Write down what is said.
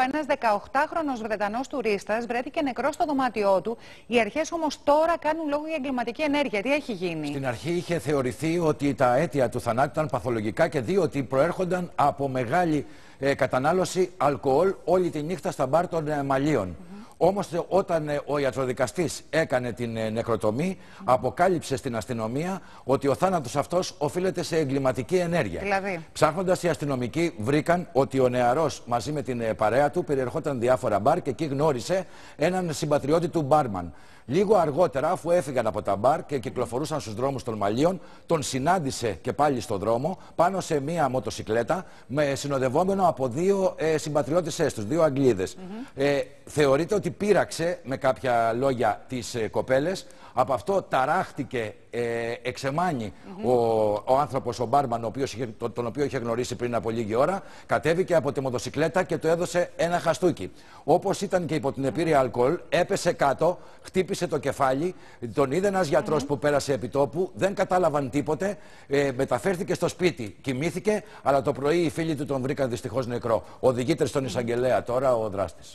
Ένα 18χρονο Βρετανός τουρίστας βρέθηκε νεκρός στο δωμάτιό του. Οι αρχές όμως τώρα κάνουν λόγο για εγκληματική ενέργεια. Τι έχει γίνει. Στην αρχή είχε θεωρηθεί ότι τα αίτια του θανάτου ήταν παθολογικά και δύο ότι προέρχονταν από μεγάλη ε, κατανάλωση αλκοόλ όλη τη νύχτα στα μπαρ των ε, μαλλίων. Όμως ε, όταν ε, ο ιατροδικαστής έκανε την ε, νεκροτομή, αποκάλυψε στην αστυνομία ότι ο θάνατος αυτός οφείλεται σε εγκληματική ενέργεια. Δηλαδή. Ψάχνοντας οι αστυνομικοί, βρήκαν ότι ο νεαρός μαζί με την παρέα του περιερχόταν διάφορα μπαρ και εκεί γνώρισε έναν συμπατριώτη του μπάρμαν. Λίγο αργότερα, αφού έφυγαν από τα μπαρ και κυκλοφορούσαν στους δρόμους των Μαλίων, τον συνάντησε και πάλι στο δρόμο πάνω σε μία μοτοσυκλέτα με συνοδευόμενο από δύο ε, συμπατριώτησές τους, δύο Αγγλίδες. ε, θεωρείται ότι ότι πείραξε με κάποια λόγια τις ε, κοπέλες. Από αυτό ταράχτηκε, ε, εξεμάνει ο, ο άνθρωπος, ο Μπάρμαν, ο είχε, τον, οποίο είχε γνωρίσει πριν από λίγη ώρα, κατέβηκε από τη μοτοσυκλέτα και του έδωσε ένα χαστούκι. Όπως ήταν και υπό την επίρρεια αλκοόλ, έπεσε κάτω, χτύπησε το κεφάλι, τον είδε ένας γιατρός που πέρασε επί τόπου, δεν κατάλαβαν τίποτε, ε, μεταφέρθηκε στο σπίτι, κοιμήθηκε, αλλά το πρωί οι φίλοι του τον βρήκαν δυστυχώς νεκρό. Οδηγείται στον εισαγγελέα τώρα ο δράστης.